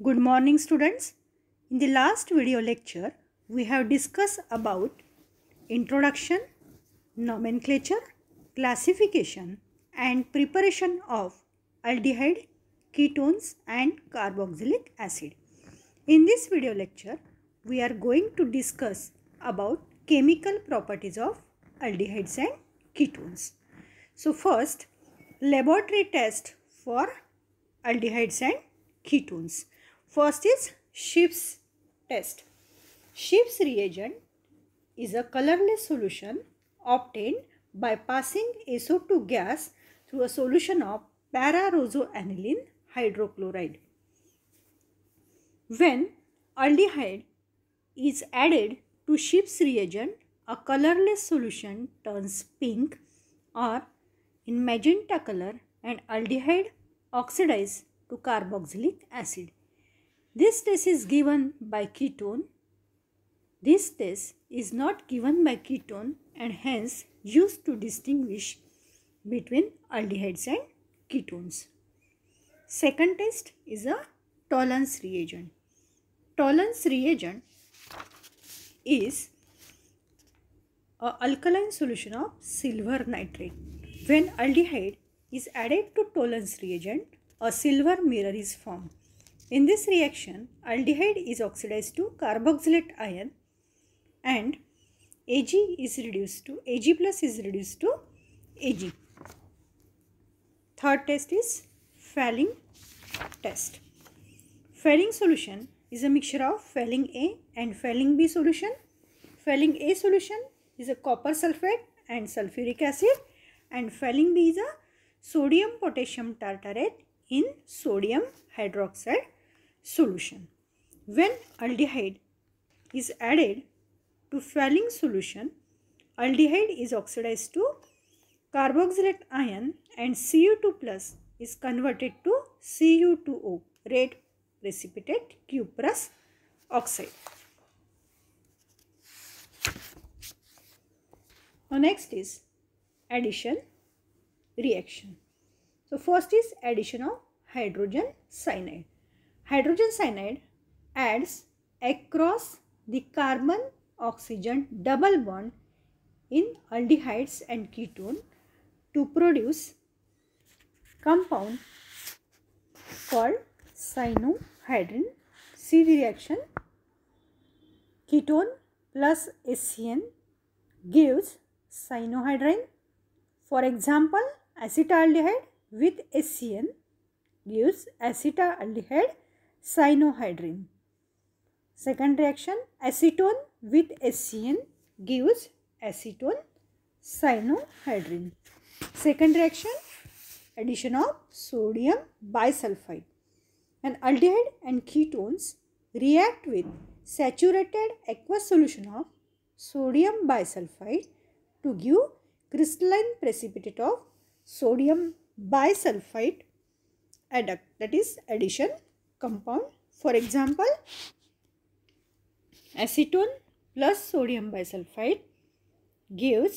Good morning students. In the last video lecture, we have discussed about introduction, nomenclature, classification and preparation of aldehyde, ketones and carboxylic acid. In this video lecture, we are going to discuss about chemical properties of aldehydes and ketones. So first, laboratory test for aldehydes and ketones. First is Schiff's test. Schiff's reagent is a colorless solution obtained by passing SO2 gas through a solution of para-rosoaniline hydrochloride. When aldehyde is added to Schiff's reagent, a colorless solution turns pink or in magenta color and aldehyde oxidizes to carboxylic acid. This test is given by ketone. This test is not given by ketone and hence used to distinguish between aldehydes and ketones. Second test is a tollens reagent. Tollens reagent is a alkaline solution of silver nitrate. When aldehyde is added to tollens reagent, a silver mirror is formed in this reaction, aldehyde is oxidized to carboxylate ion and Ag is reduced to Ag plus is reduced to Ag. Third test is Failing test. Failing solution is a mixture of failing A and failing B solution. Failing A solution is a copper sulfate and sulfuric acid and failing B is a sodium potassium tartarate in sodium hydroxide solution. When aldehyde is added to Fehling solution, aldehyde is oxidized to carboxylate ion and Cu2 plus is converted to Cu2O, red precipitate cuprous oxide. Now next is addition reaction. So first is addition of hydrogen cyanide. Hydrogen cyanide adds across the carbon oxygen double bond in aldehydes and ketone to produce compound called cyanohydrin. See the reaction. Ketone plus SCN gives cyanohydrin. For example, acetaldehyde with SCN gives acetaldehyde cyanohydrin. Second reaction acetone with SCN gives acetone cyanohydrin. Second reaction addition of sodium bisulfide and aldehyde and ketones react with saturated aqueous solution of sodium bisulfide to give crystalline precipitate of sodium bisulfite adduct that is addition compound for example acetone plus sodium bisulfite gives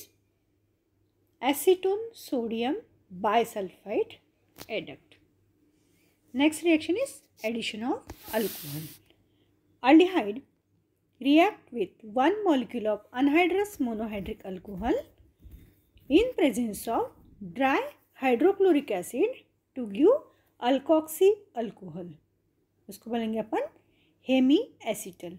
acetone sodium bisulfite adduct next reaction is addition of alcohol aldehyde react with one molecule of anhydrous monohydric alcohol in presence of dry hydrochloric acid to give alkoxy alcohol उसको बोलेंगे अपन hemiacetal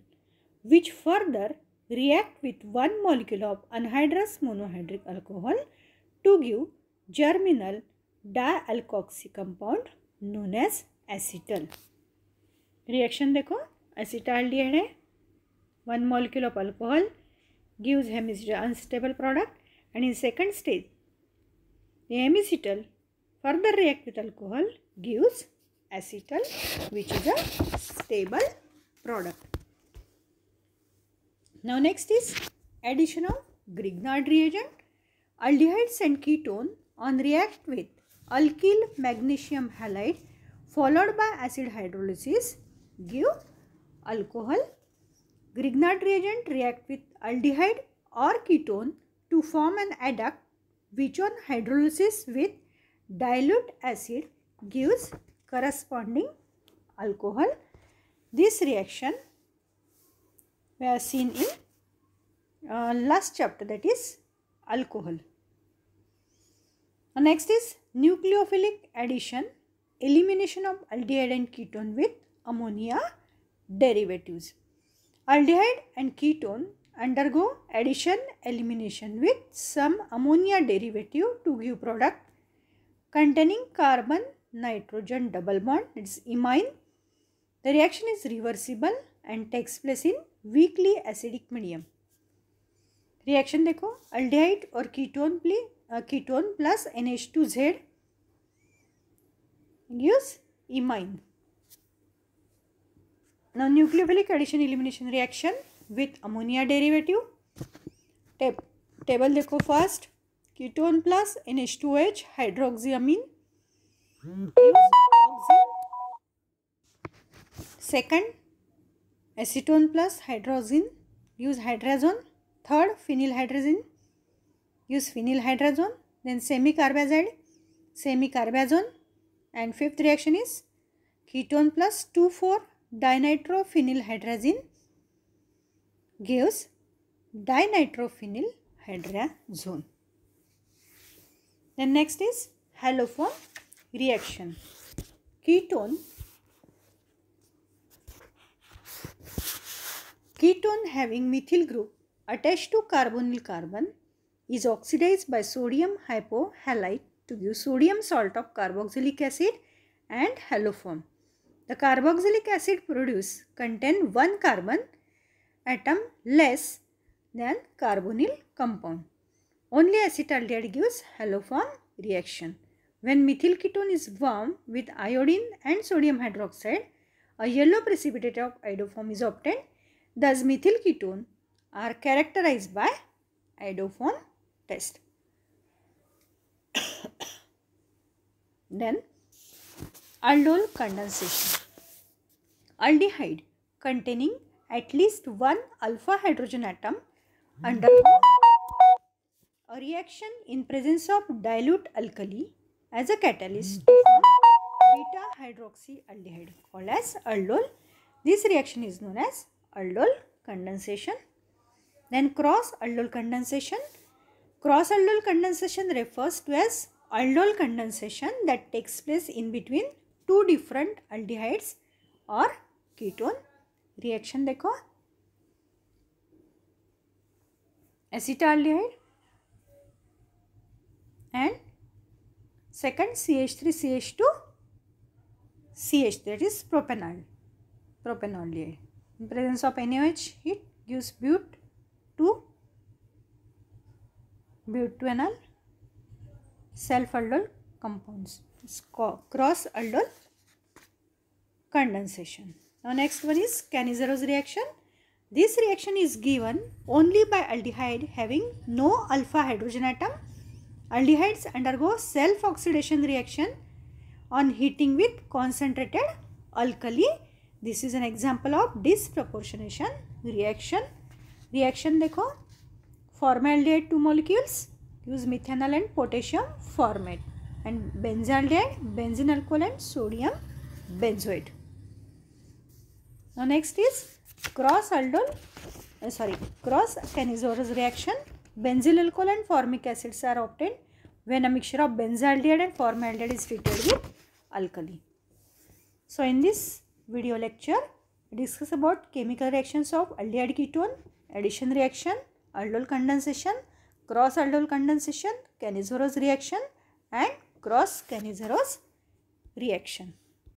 which further react with one molecule of anhydrous monohydric alcohol to give geminal alkoxy compound known as acetal reaction देखो एड है one molecule of alcohol gives hemicetal unstable product and in second stage the hemicetal further react with alcohol acetal which is a stable product. Now next is addition of Grignard reagent. Aldehydes and ketone on react with alkyl magnesium halide followed by acid hydrolysis give alcohol. Grignard reagent react with aldehyde or ketone to form an adduct which on hydrolysis with dilute acid gives corresponding alcohol. This reaction we have seen in uh, last chapter that is alcohol. Next is nucleophilic addition, elimination of aldehyde and ketone with ammonia derivatives. Aldehyde and ketone undergo addition elimination with some ammonia derivative to give product containing carbon nitrogen double bond, it's imine. The reaction is reversible and takes place in weakly acidic medium. Reaction देखो aldehyde और ketone प्ली ketone plus N H two Z gives imine now nucleophilic addition elimination reaction with ammonia derivative Tab table देखो first ketone plus NH2H hydroxyamine second acetone plus hydrazine use hydrazone third phenyl hydrazine use phenyl hydrazone then semicarbazide semicarbazone and fifth reaction is ketone plus two four dinitrophenyl hydrazine gives dinitrophenyl hydrazone then next is haloform reaction. Ketone Ketone having methyl group attached to carbonyl carbon is oxidized by sodium hypohalite to give sodium salt of carboxylic acid and haloform. The carboxylic acid produced contain one carbon atom less than carbonyl compound. Only acetaldehyde gives haloform reaction. When methyl ketone is warm with iodine and sodium hydroxide, a yellow precipitate of iodoform is obtained. Thus, methyl ketone are characterized by iodoform test. then, aldol condensation. Aldehyde containing at least one alpha hydrogen atom undergo a reaction in presence of dilute alkali as a catalyst to form beta hydroxy aldehyde called as aldol. This reaction is known as aldol condensation. Then cross aldol condensation. Cross aldol condensation refers to as aldol condensation that takes place in between two different aldehydes और ketone reaction देखो acetaldehyde and Second CH3CH2 CH that is propanol. Propanol. In presence of NaOH it gives but to butanol self-aldol compounds. cross-aldol condensation. Now next one is Canizero's reaction. This reaction is given only by aldehyde having no alpha hydrogen atom Aldehydes undergo self-oxidation reaction on heating with concentrated alkali. This is an example of disproportionation reaction. Reaction dekho formaldehyde two molecules use methanol and potassium formate and benzaldehyde benzene alcohol and sodium benzoate. Now next is cross aldol uh, sorry cross canizorous reaction Benzyl alcohol and formic acids are obtained when a mixture of benzaldehyde and formaldehyde is treated with alkali. So, in this video lecture, we discuss about chemical reactions of aldehyde ketone, addition reaction, aldol condensation, cross aldol condensation, Canizaro's reaction and cross Canizaro's reaction.